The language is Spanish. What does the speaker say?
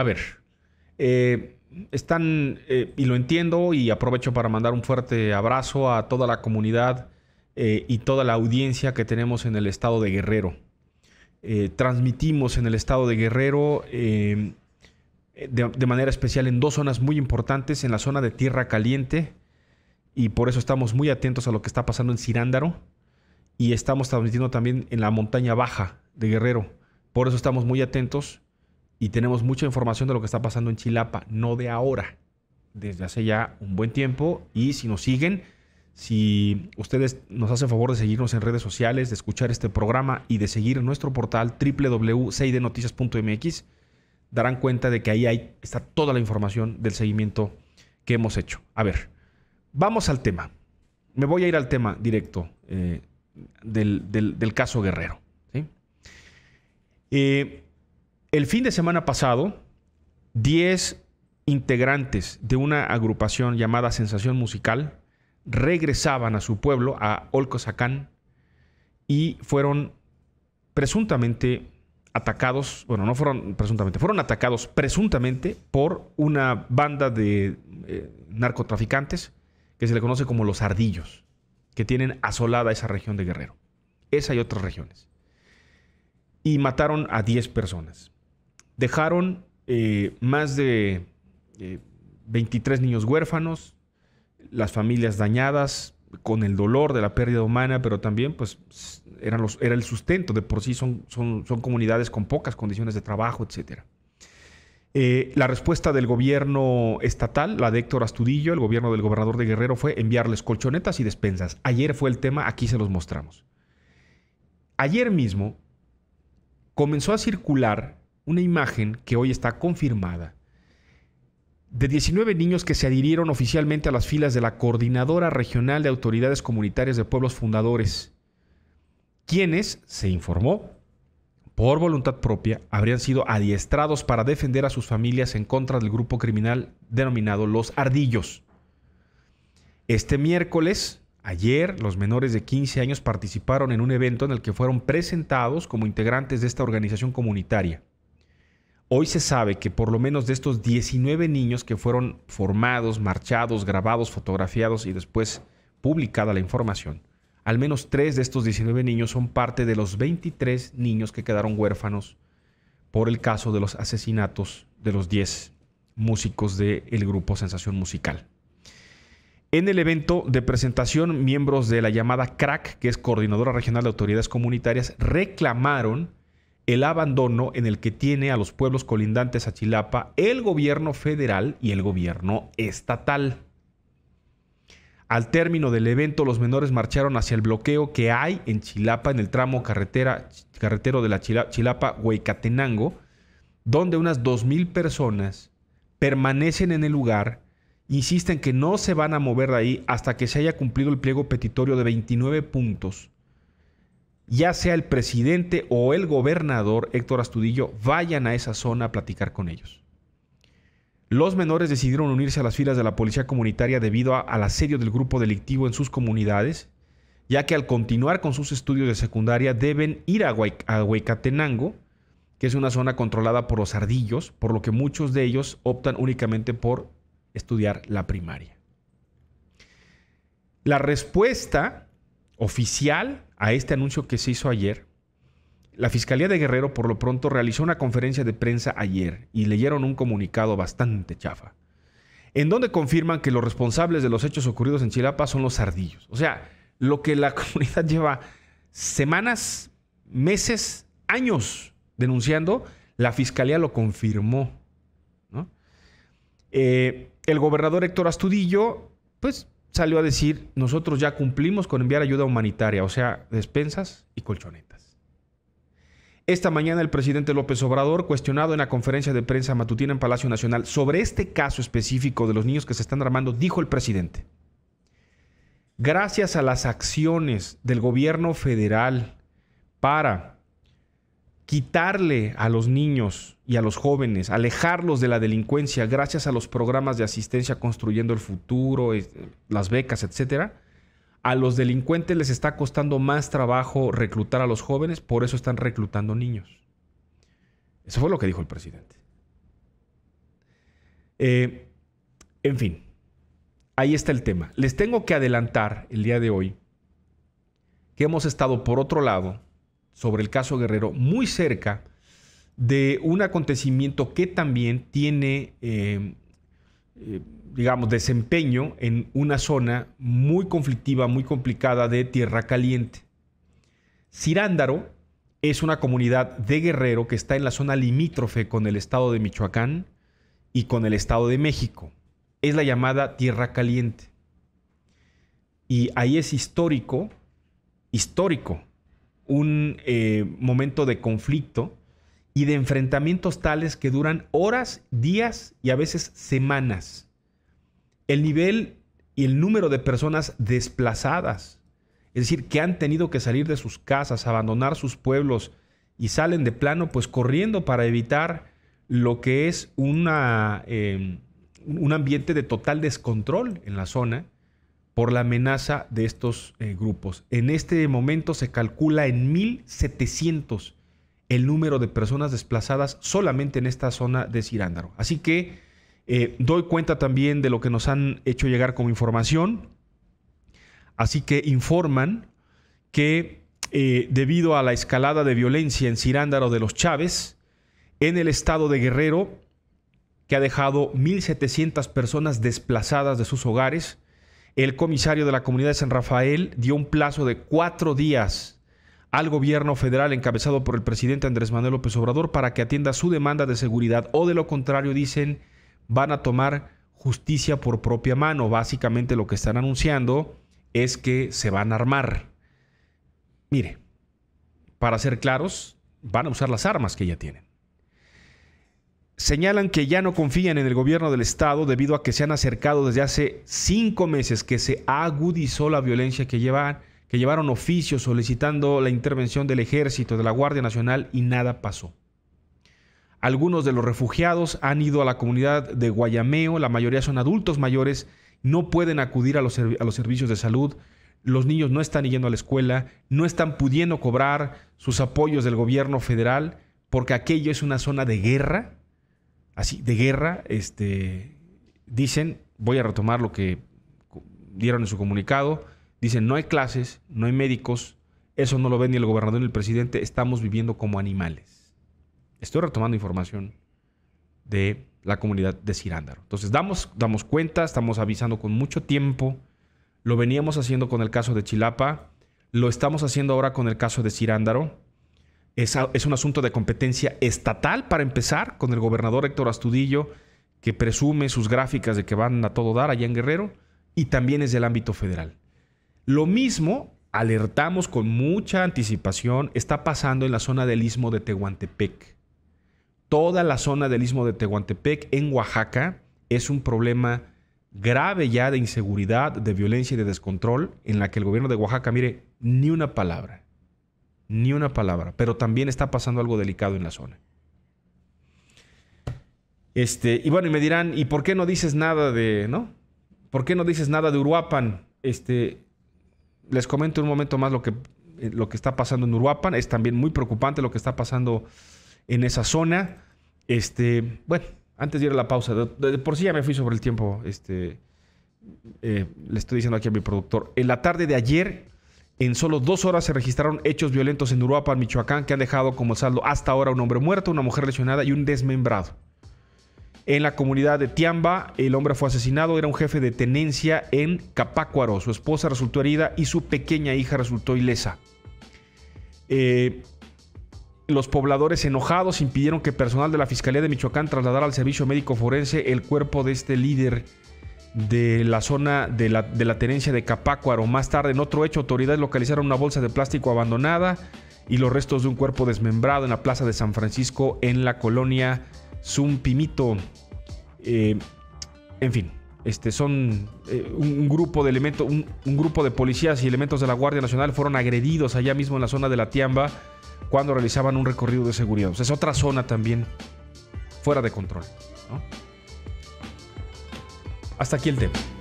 a ver, eh, están, eh, y lo entiendo, y aprovecho para mandar un fuerte abrazo a toda la comunidad eh, y toda la audiencia que tenemos en el estado de Guerrero. transmitimos en el estado de Guerrero de, de, manera especial en dos zonas muy importantes, en la zona de Tierra Caliente, y por eso estamos muy atentos a lo que está pasando en Cirándaro, y estamos transmitiendo también en la montaña baja de Guerrero. Por eso estamos muy atentos y tenemos mucha información de lo que está pasando en Chilapa, no de ahora, desde hace ya un buen tiempo. Y si nos siguen, si ustedes nos hacen favor de seguirnos en redes sociales, de escuchar este programa y de seguir nuestro portal www.seidenoticias.mx, darán cuenta de que ahí hay, está toda la información del seguimiento que hemos hecho. A ver, vamos al tema. Me voy a ir al tema directo eh, del, caso Guerrero. ¿sí? Eh, el fin de semana pasado, 10 integrantes de una agrupación llamada Sensación Musical regresaban a su pueblo, a Olcozacán, y fueron presuntamente atacados, bueno, no fueron presuntamente, fueron atacados presuntamente por una banda de eh, narcotraficantes que se le conoce como los ardillos, que tienen asolada esa región de Guerrero, esa y otras regiones. Y mataron a 10 personas. Dejaron eh, más de 23 eh, niños huérfanos, las familias dañadas con el dolor de la pérdida humana, pero también pues eran los, era el sustento, de por sí son, son, comunidades con pocas condiciones de trabajo, etc. Eh, la respuesta del gobierno estatal, la de Héctor Astudillo, el gobierno del gobernador de Guerrero, fue enviarles colchonetas y despensas. Ayer fue el tema, aquí se los mostramos. Ayer mismo comenzó a circular una imagen que hoy está confirmada de 19 niños que se adhirieron oficialmente a las filas de la Coordinadora Regional de Autoridades Comunitarias de Pueblos Fundadores, quienes, se informó, por voluntad propia, habrían sido adiestrados para defender a sus familias en contra del grupo criminal denominado Los Ardillos. Este miércoles, ayer, los menores de 15 años participaron en un evento en el que fueron presentados como integrantes de esta organización comunitaria. Hoy se sabe que por lo menos de estos 19 niños que fueron formados, marchados, grabados, fotografiados y después publicada la información, al menos 3 de estos 19 niños son parte de los 23 niños que quedaron huérfanos por el caso de los asesinatos de los 10 músicos del grupo Sensación Musical. En el evento de presentación, miembros de la llamada CRAC, que es Coordinadora Regional de Autoridades Comunitarias, reclamaron el abandono en el que tiene a los pueblos colindantes a Chilapa el gobierno federal y el gobierno estatal. Al término del evento, los menores marcharon hacia el bloqueo que hay en Chilapa, en el tramo carretera, carretero de la Chilapa-Huecatenango, donde unas 2.000 personas permanecen en el lugar, insisten que no se van a mover de ahí hasta que se haya cumplido el pliego petitorio de 29 puntos ya sea el presidente o el gobernador Héctor Astudillo, vayan a esa zona a platicar con ellos. Los menores decidieron unirse a las filas de la policía comunitaria debido al asedio del grupo delictivo en sus comunidades, ya que al continuar con sus estudios de secundaria deben ir a, Huay, a que es una zona controlada por los ardillos, por lo que muchos de ellos optan únicamente por estudiar la primaria. La respuesta oficial a este anuncio que se hizo ayer, la Fiscalía de Guerrero por lo pronto realizó una conferencia de prensa ayer y leyeron un comunicado bastante chafa, en donde confirman que los responsables de los hechos ocurridos en Chilapa son los ardillos. O sea, lo que la comunidad lleva semanas, meses, años denunciando, la Fiscalía lo confirmó. Eh, el gobernador Héctor Astudillo, pues salió a decir, nosotros ya cumplimos con enviar ayuda humanitaria, o sea, despensas y colchonetas. Esta mañana el presidente López Obrador, cuestionado en la conferencia de prensa matutina en Palacio Nacional sobre este caso específico de los niños que se están armando, dijo el presidente, gracias a las acciones del gobierno federal para quitarle a los niños y a los jóvenes, alejarlos de la delincuencia gracias a los programas de asistencia construyendo el futuro, las becas, etcétera, a los delincuentes les está costando más trabajo reclutar a los jóvenes, por eso están reclutando niños. Eso fue lo que dijo el presidente. Eh, en fin, ahí está el tema. Les tengo que adelantar el día de hoy que hemos estado, por otro lado, sobre el caso Guerrero muy cerca de un acontecimiento que también tiene, eh, eh, digamos, desempeño en una zona muy conflictiva, muy complicada de Tierra Caliente. Cirándaro es una comunidad de Guerrero que está en la zona limítrofe con el estado de Michoacán y con el estado de México. Es la llamada Tierra Caliente. Y ahí es histórico, histórico un eh, momento de conflicto y de enfrentamientos tales que duran horas, días y a veces semanas. El nivel y el número de personas desplazadas, es decir, que han tenido que salir de sus casas, abandonar sus pueblos y salen de plano, pues corriendo para evitar lo que es una, eh, un ambiente de total descontrol en la zona por la amenaza de estos eh, grupos. En este momento se calcula en 1.700 el número de personas desplazadas solamente en esta zona de Cirándaro. Así que eh, doy cuenta también de lo que nos han hecho llegar como información. Así que informan que eh, debido a la escalada de violencia en Cirándaro de los Chávez, en el estado de Guerrero, que ha dejado 1.700 personas desplazadas de sus hogares, el comisario de la comunidad de San Rafael dio un plazo de cuatro días al gobierno federal encabezado por el presidente Andrés Manuel López Obrador para que atienda su demanda de seguridad o de lo contrario dicen van a tomar justicia por propia mano. Básicamente lo que están anunciando es que se van a armar. Mire, para ser claros, van a usar las armas que ya tienen señalan que ya no confían en el gobierno del Estado debido a que se han acercado desde hace cinco meses que se agudizó la violencia que, que llevaron oficios solicitando la intervención del ejército, de la Guardia Nacional y nada pasó. Algunos de los refugiados han ido a la comunidad de Guayameo, la mayoría son adultos mayores, no pueden acudir a los, a los servicios de salud, los niños no están yendo a la escuela, no están pudiendo cobrar sus apoyos del gobierno federal porque aquello es una zona de guerra así de guerra, este, dicen, voy a retomar lo que dieron en su comunicado, dicen, no hay clases, no hay médicos, eso no lo ven ni el gobernador ni el presidente, estamos viviendo como animales. Estoy retomando información de la comunidad de Cirándaro. Entonces, damos, damos cuenta, estamos avisando con mucho tiempo, lo veníamos haciendo con el caso de Chilapa, lo estamos haciendo ahora con el caso de Cirándaro. Es, un asunto de competencia estatal para empezar, con el gobernador Héctor Astudillo, que presume sus gráficas de que van a todo dar allá en Guerrero, y también es del ámbito federal. Lo mismo, alertamos con mucha anticipación, está pasando en la zona del istmo de Tehuantepec. Toda la zona del istmo de Tehuantepec en Oaxaca es un problema grave ya de inseguridad, de violencia y de descontrol, en la que el gobierno de Oaxaca, mire, ni una palabra. Ni una palabra. Pero también está pasando algo delicado en la zona. Este, y bueno, y me dirán, ¿y por qué no dices nada de, no? ¿Por qué no dices nada de Uruapan? Este, les comento un momento más lo que, eh, lo que está pasando en Uruapan. Es también muy preocupante lo que está pasando en esa zona. Este, bueno, antes de ir a la pausa, de, por sí ya me fui sobre el tiempo. Este, eh, le estoy diciendo aquí a mi productor. En la tarde de ayer en solo dos horas se registraron hechos violentos en Uruapan, Michoacán, que han dejado como saldo hasta ahora un hombre muerto, una mujer lesionada y un desmembrado. En la comunidad de Tiamba, el hombre fue asesinado, era un jefe de tenencia en Capácuaro. Su esposa resultó herida y su pequeña hija resultó ilesa. Eh, los pobladores enojados impidieron que personal de la Fiscalía de Michoacán trasladara al servicio médico forense el cuerpo de este líder de la zona de la, tenencia de Capácuaro. Más tarde, en otro hecho, autoridades localizaron una bolsa de plástico abandonada y los restos de un cuerpo desmembrado en la plaza de San Francisco en la colonia Zumpimito. Pimito. Eh, en fin, este, son eh, un, grupo de elementos, un, grupo de policías y elementos de la Guardia Nacional fueron agredidos allá mismo en la zona de la Tiamba cuando realizaban un recorrido de seguridad. es otra zona también fuera de control. ¿no? Hasta aquí el tema.